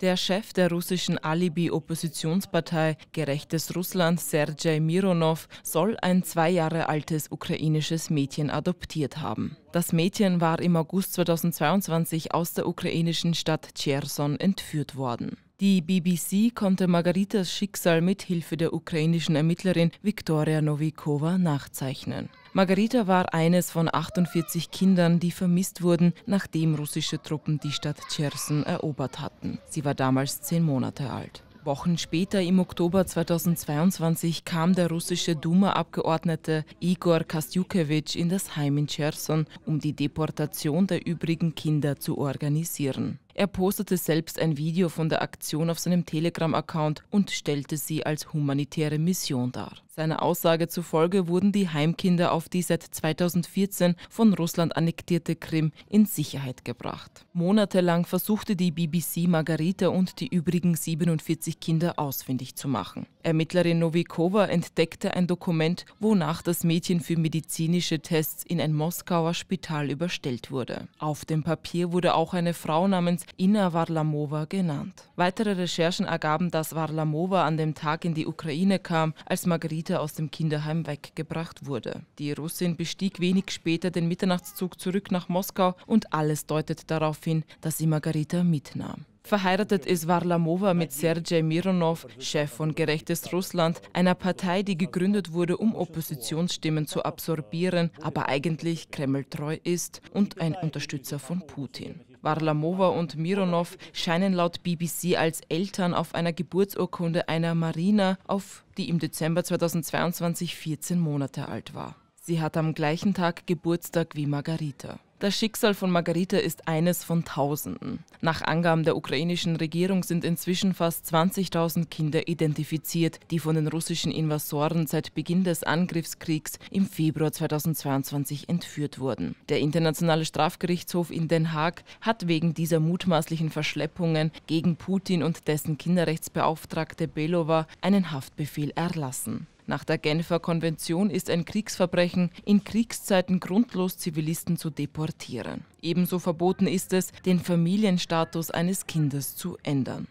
Der Chef der russischen Alibi-Oppositionspartei Gerechtes Russland, Sergei Mironov, soll ein zwei Jahre altes ukrainisches Mädchen adoptiert haben. Das Mädchen war im August 2022 aus der ukrainischen Stadt Cherson entführt worden. Die BBC konnte Margaritas Schicksal mit Hilfe der ukrainischen Ermittlerin Viktoria Novikova nachzeichnen. Margarita war eines von 48 Kindern, die vermisst wurden, nachdem russische Truppen die Stadt Cherson erobert hatten. Sie war damals zehn Monate alt. Wochen später, im Oktober 2022, kam der russische Duma-Abgeordnete Igor Kastjukewitsch in das Heim in Cherson, um die Deportation der übrigen Kinder zu organisieren. Er postete selbst ein Video von der Aktion auf seinem Telegram-Account und stellte sie als humanitäre Mission dar. Seiner Aussage zufolge wurden die Heimkinder auf die seit 2014 von Russland annektierte Krim in Sicherheit gebracht. Monatelang versuchte die BBC Margarita und die übrigen 47 Kinder ausfindig zu machen. Ermittlerin Novikova entdeckte ein Dokument, wonach das Mädchen für medizinische Tests in ein Moskauer Spital überstellt wurde. Auf dem Papier wurde auch eine Frau namens Inna Varlamova genannt. Weitere Recherchen ergaben, dass Varlamova an dem Tag in die Ukraine kam, als Margarita aus dem Kinderheim weggebracht wurde. Die Russin bestieg wenig später den Mitternachtszug zurück nach Moskau und alles deutet darauf hin, dass sie Margarita mitnahm. Verheiratet ist Varlamova mit Sergei Mironov, Chef von Gerechtes Russland, einer Partei, die gegründet wurde, um Oppositionsstimmen zu absorbieren, aber eigentlich kremltreu ist und ein Unterstützer von Putin. Varlamova und Mironov scheinen laut BBC als Eltern auf einer Geburtsurkunde einer Marina auf, die im Dezember 2022 14 Monate alt war. Sie hat am gleichen Tag Geburtstag wie Margarita. Das Schicksal von Margarita ist eines von Tausenden. Nach Angaben der ukrainischen Regierung sind inzwischen fast 20.000 Kinder identifiziert, die von den russischen Invasoren seit Beginn des Angriffskriegs im Februar 2022 entführt wurden. Der Internationale Strafgerichtshof in Den Haag hat wegen dieser mutmaßlichen Verschleppungen gegen Putin und dessen Kinderrechtsbeauftragte Belova einen Haftbefehl erlassen. Nach der Genfer Konvention ist ein Kriegsverbrechen, in Kriegszeiten grundlos Zivilisten zu deportieren. Ebenso verboten ist es, den Familienstatus eines Kindes zu ändern.